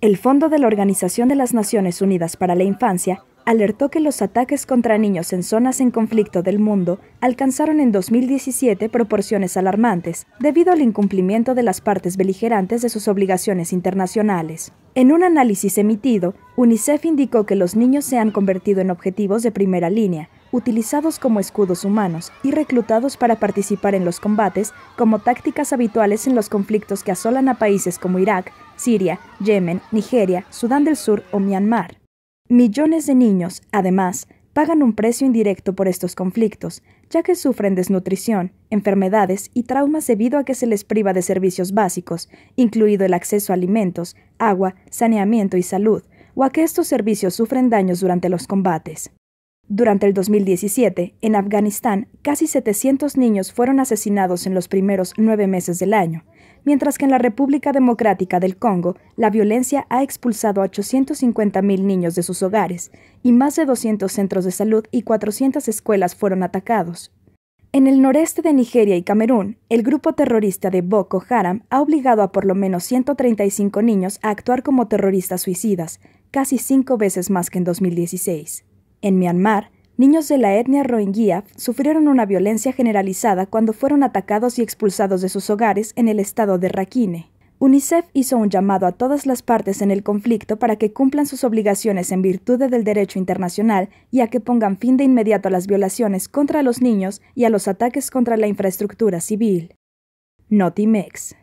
El Fondo de la Organización de las Naciones Unidas para la Infancia alertó que los ataques contra niños en zonas en conflicto del mundo alcanzaron en 2017 proporciones alarmantes debido al incumplimiento de las partes beligerantes de sus obligaciones internacionales. En un análisis emitido, UNICEF indicó que los niños se han convertido en objetivos de primera línea utilizados como escudos humanos y reclutados para participar en los combates como tácticas habituales en los conflictos que asolan a países como Irak, Siria, Yemen, Nigeria, Sudán del Sur o Myanmar. Millones de niños, además, pagan un precio indirecto por estos conflictos, ya que sufren desnutrición, enfermedades y traumas debido a que se les priva de servicios básicos, incluido el acceso a alimentos, agua, saneamiento y salud, o a que estos servicios sufren daños durante los combates. Durante el 2017, en Afganistán, casi 700 niños fueron asesinados en los primeros nueve meses del año, mientras que en la República Democrática del Congo, la violencia ha expulsado a 850.000 niños de sus hogares, y más de 200 centros de salud y 400 escuelas fueron atacados. En el noreste de Nigeria y Camerún, el grupo terrorista de Boko Haram ha obligado a por lo menos 135 niños a actuar como terroristas suicidas, casi cinco veces más que en 2016. En Myanmar, niños de la etnia rohingya sufrieron una violencia generalizada cuando fueron atacados y expulsados de sus hogares en el estado de Rakhine. UNICEF hizo un llamado a todas las partes en el conflicto para que cumplan sus obligaciones en virtud del derecho internacional y a que pongan fin de inmediato a las violaciones contra los niños y a los ataques contra la infraestructura civil. Notimex